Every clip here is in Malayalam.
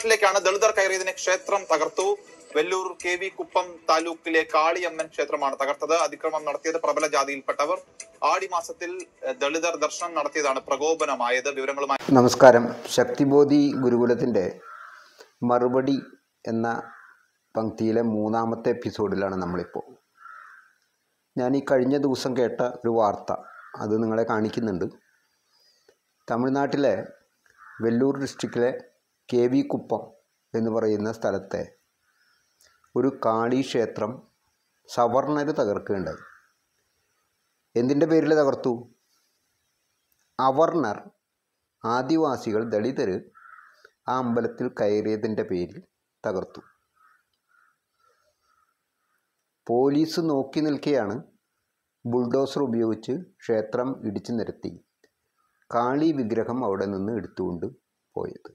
വയനാട്ടിലേക്കാണ് ദളിതർ കയറിയതിനെ ക്ഷേത്രം തകർത്തു വെല്ലൂർ കെ വി കുപ്പം താലൂക്കിലെ കാളിയമ്മൻ ക്ഷേത്രമാണ് തകർത്തത് അതിക്രമം നടത്തിയത് പ്രബല ജാതിയിൽപ്പെട്ടവർ ആടിമാസത്തിൽ ദളിതർ ദർശനം നടത്തിയതാണ് പ്രകോപനമായത് വിവരങ്ങളുമായി നമസ്കാരം ശക്തിബോധി ഗുരുകുലത്തിന്റെ മറുപടി എന്ന പങ്ക്തിയിലെ മൂന്നാമത്തെ എപ്പിസോഡിലാണ് നമ്മളിപ്പോൾ ഞാൻ ഈ കഴിഞ്ഞ ദിവസം കേട്ട ഒരു വാർത്ത അത് നിങ്ങളെ കാണിക്കുന്നുണ്ട് തമിഴ്നാട്ടിലെ വെല്ലൂർ ഡിസ്ട്രിക്റ്റിലെ കെ വി കുപ്പം എന്ന് പറയുന്ന സ്ഥലത്തെ ഒരു കാളി ക്ഷേത്രം സവർണർ തകർക്കുകയുണ്ടായി എന്തിൻ്റെ പേരിൽ തകർത്തു അവർണർ ആദിവാസികൾ ദളിതർ ആ അമ്പലത്തിൽ കയറിയതിൻ്റെ പേരിൽ തകർത്തു പോലീസ് നോക്കി നിൽക്കുകയാണ് ബുൾഡോസർ ഉപയോഗിച്ച് ക്ഷേത്രം ഇടിച്ചു നിരത്തി കാളി വിഗ്രഹം അവിടെ നിന്ന് എടുത്തുകൊണ്ട് പോയത്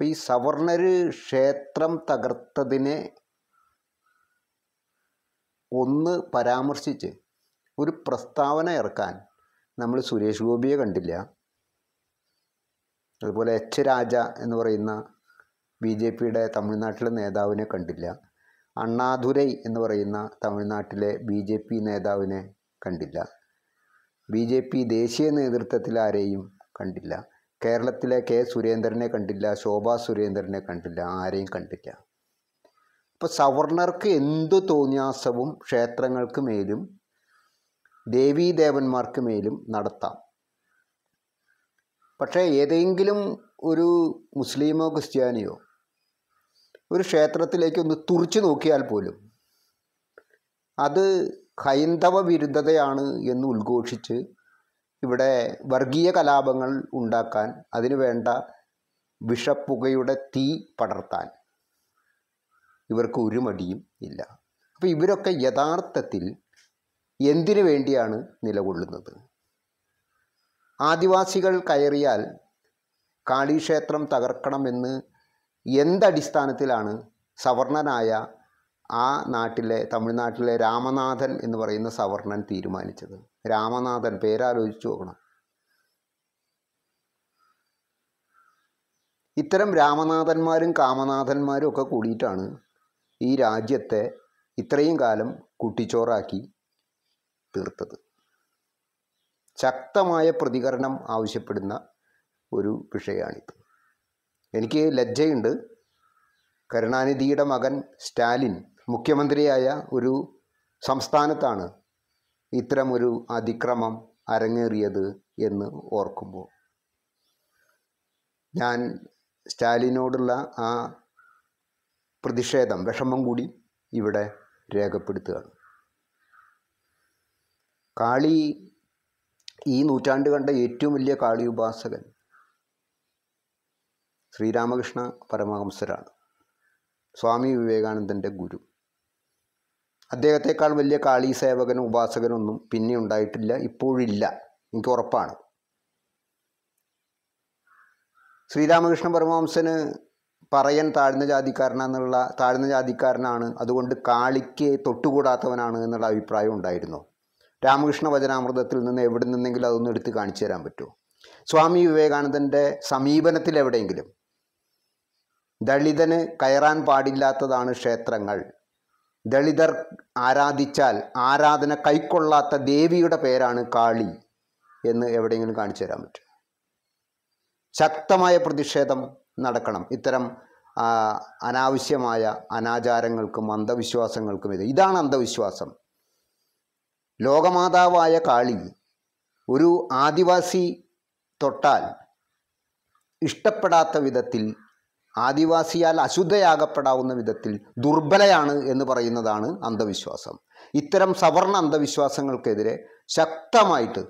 അപ്പം ഈ സവർണർ ക്ഷേത്രം തകർത്തതിനെ ഒന്ന് പരാമർശിച്ച് ഒരു പ്രസ്താവന ഇറക്കാൻ നമ്മൾ സുരേഷ് ഗോപിയെ കണ്ടില്ല അതുപോലെ എച്ച് രാജ എന്ന് പറയുന്ന ബി ജെ പിയുടെ തമിഴ്നാട്ടിലെ നേതാവിനെ കണ്ടില്ല അണ്ണാധുരൈ എന്ന് പറയുന്ന തമിഴ്നാട്ടിലെ ബി ജെ പി നേതാവിനെ കണ്ടില്ല ബി ജെ പി ദേശീയ നേതൃത്വത്തിൽ ആരെയും കണ്ടില്ല കേരളത്തിലെ കെ സുരേന്ദ്രനെ കണ്ടില്ല ശോഭാ സുരേന്ദ്രനെ കണ്ടില്ല ആരെയും കണ്ടില്ല അപ്പോൾ സവർണർക്ക് എന്തു തോന്നിയാസവും ക്ഷേത്രങ്ങൾക്ക് മേലും ദേവീദേവന്മാർക്ക് മേലും നടത്താം പക്ഷേ ഏതെങ്കിലും ഒരു മുസ്ലിമോ ക്രിസ്ത്യാനിയോ ഒരു ക്ഷേത്രത്തിലേക്ക് ഒന്ന് തുറിച്ചു നോക്കിയാൽ പോലും അത് ഹൈന്ദവ വിരുദ്ധതയാണ് എന്ന് ഉദ്ഘോഷിച്ച് ഇവിടെ വർഗീയ കലാപങ്ങൾ ഉണ്ടാക്കാൻ അതിനു വേണ്ട വിഷപ്പുകയുടെ തീ പടർത്താൻ ഇവർക്ക് ഒരു മടിയും ഇല്ല അപ്പോൾ ഇവരൊക്കെ യഥാർത്ഥത്തിൽ എന്തിനു വേണ്ടിയാണ് നിലകൊള്ളുന്നത് ആദിവാസികൾ കയറിയാൽ കാളീക്ഷേത്രം തകർക്കണമെന്ന് എന്തടിസ്ഥാനത്തിലാണ് സവർണനായ ആ നാട്ടിലെ തമിഴ്നാട്ടിലെ രാമനാഥൻ എന്ന് പറയുന്ന സവർണൻ തീരുമാനിച്ചത് രാമനാഥൻ പേരാലോചിച്ചു നോക്കണം ഇത്തരം രാമനാഥന്മാരും കാമനാഥന്മാരും ഒക്കെ കൂടിയിട്ടാണ് ഈ രാജ്യത്തെ ഇത്രയും കാലം കുട്ടിച്ചോറാക്കി തീർത്തത് ശക്തമായ പ്രതികരണം ആവശ്യപ്പെടുന്ന ഒരു വിഷയമാണിത് എനിക്ക് ലജ്ജയുണ്ട് കരുണാനിധിയുടെ മകൻ സ്റ്റാലിൻ മുഖ്യമന്ത്രിയായ ഒരു സംസ്ഥാനത്താണ് ഇത്തരമൊരു അതിക്രമം അരങ്ങേറിയത് എന്ന് ഓർക്കുമ്പോൾ ഞാൻ സ്റ്റാലിനോടുള്ള ആ പ്രതിഷേധം വിഷമം കൂടി ഇവിടെ രേഖപ്പെടുത്തുകയാണ് കാളി ഈ നൂറ്റാണ്ട് കണ്ട ഏറ്റവും വലിയ കാളി ഉപാസകൻ ശ്രീരാമകൃഷ്ണ പരമഹംസരാണ് സ്വാമി വിവേകാനന്ദൻ്റെ ഗുരു അദ്ദേഹത്തെക്കാൾ വലിയ കാളി സേവകനും ഉപാസകനൊന്നും പിന്നെ ഉണ്ടായിട്ടില്ല ഇപ്പോഴില്ല എനിക്ക് ഉറപ്പാണ് ശ്രീരാമകൃഷ്ണ പരമവംശന് പറയൻ താഴ്ന്ന ജാതിക്കാരനാണെന്നുള്ള താഴ്ന്ന ജാതിക്കാരനാണ് അതുകൊണ്ട് കാളിക്ക് തൊട്ടുകൂടാത്തവനാണ് എന്നുള്ള അഭിപ്രായം ഉണ്ടായിരുന്നു രാമകൃഷ്ണ വചനാമൃതത്തിൽ നിന്ന് എവിടെ നിന്നെങ്കിലും അതൊന്നും എടുത്ത് കാണിച്ചു തരാൻ പറ്റുമോ സ്വാമി വിവേകാനന്ദൻ്റെ സമീപനത്തിൽ എവിടെയെങ്കിലും ദളിതന് കയറാൻ പാടില്ലാത്തതാണ് ക്ഷേത്രങ്ങൾ ദളിതർ ആരാധിച്ചാൽ ആരാധന കൈക്കൊള്ളാത്ത ദേവിയുടെ പേരാണ് കാളി എന്ന് എവിടെയെങ്കിലും കാണിച്ചു തരാൻ പറ്റും ശക്തമായ പ്രതിഷേധം നടക്കണം ഇത്തരം അനാവശ്യമായ അനാചാരങ്ങൾക്കും അന്ധവിശ്വാസങ്ങൾക്കും ഇത് ഇതാണ് അന്ധവിശ്വാസം ലോകമാതാവായ കാളി ഒരു ആദിവാസി തൊട്ടാൽ ഇഷ്ടപ്പെടാത്ത വിധത്തിൽ ആദിവാസിയാൽ അശുദ്ധയാകപ്പെടാവുന്ന വിധത്തിൽ ദുർബലയാണ് എന്ന് പറയുന്നതാണ് അന്ധവിശ്വാസം ഇത്തരം സവർണ അന്ധവിശ്വാസങ്ങൾക്കെതിരെ ശക്തമായിട്ട്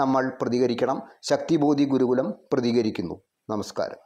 നമ്മൾ പ്രതികരിക്കണം ശക്തിബോധി ഗുരുകുലം പ്രതികരിക്കുന്നു നമസ്കാരം